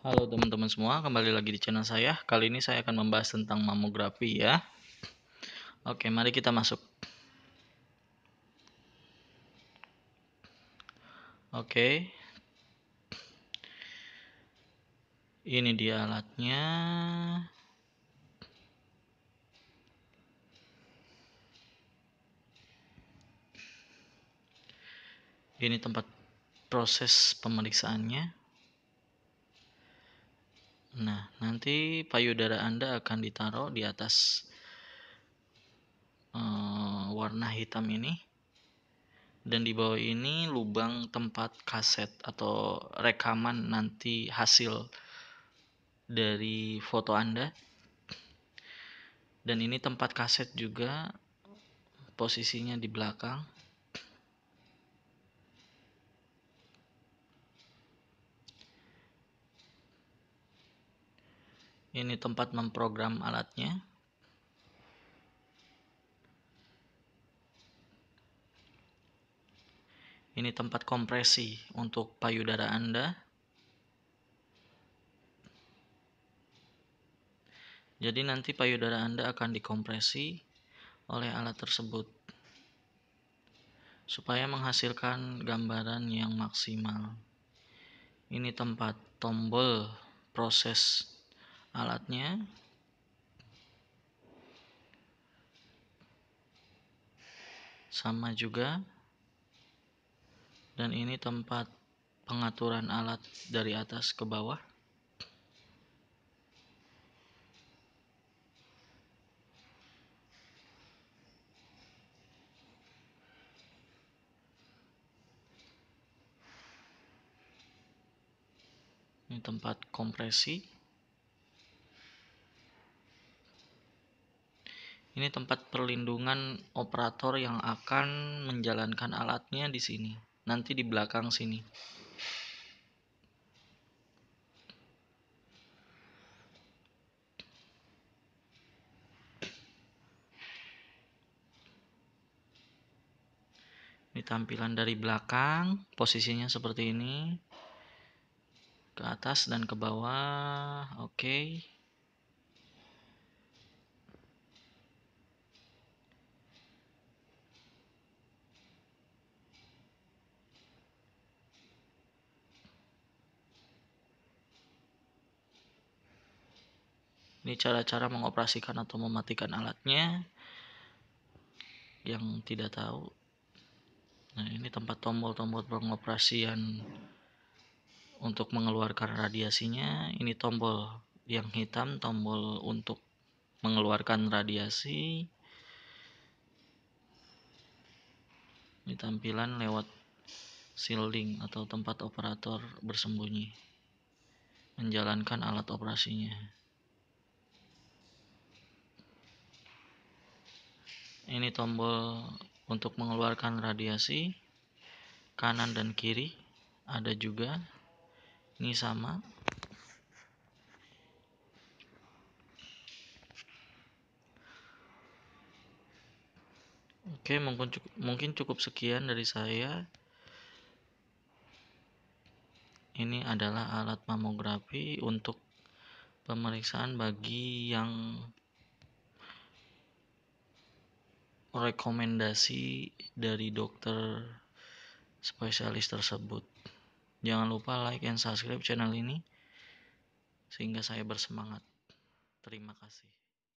Halo teman-teman semua, kembali lagi di channel saya. Kali ini saya akan membahas tentang mamografi ya. Oke, mari kita masuk. Oke. Ini dia alatnya. Ini tempat proses pemeriksaannya. Nah, nanti payudara Anda akan ditaruh di atas uh, warna hitam ini dan di bawah ini lubang tempat kaset atau rekaman nanti hasil dari foto Anda dan ini tempat kaset juga posisinya di belakang Ini tempat memprogram alatnya. Ini tempat kompresi untuk payudara Anda. Jadi nanti payudara Anda akan dikompresi oleh alat tersebut supaya menghasilkan gambaran yang maksimal. Ini tempat tombol proses alatnya sama juga dan ini tempat pengaturan alat dari atas ke bawah ini tempat kompresi Ini tempat perlindungan operator yang akan menjalankan alatnya di sini. Nanti di belakang sini. Ini tampilan dari belakang, posisinya seperti ini. Ke atas dan ke bawah. Oke. Okay. ini cara-cara mengoperasikan atau mematikan alatnya yang tidak tahu nah ini tempat tombol-tombol pengoperasian untuk mengeluarkan radiasinya ini tombol yang hitam tombol untuk mengeluarkan radiasi ini tampilan lewat shielding atau tempat operator bersembunyi menjalankan alat operasinya ini tombol untuk mengeluarkan radiasi kanan dan kiri ada juga ini sama Oke, mungkin cukup, sekian dari saya. Ini adalah alat mamografi untuk pemeriksaan bagi yang rekomendasi dari dokter spesialis tersebut. Jangan lupa like and subscribe channel ini sehingga saya bersemangat. Terima kasih.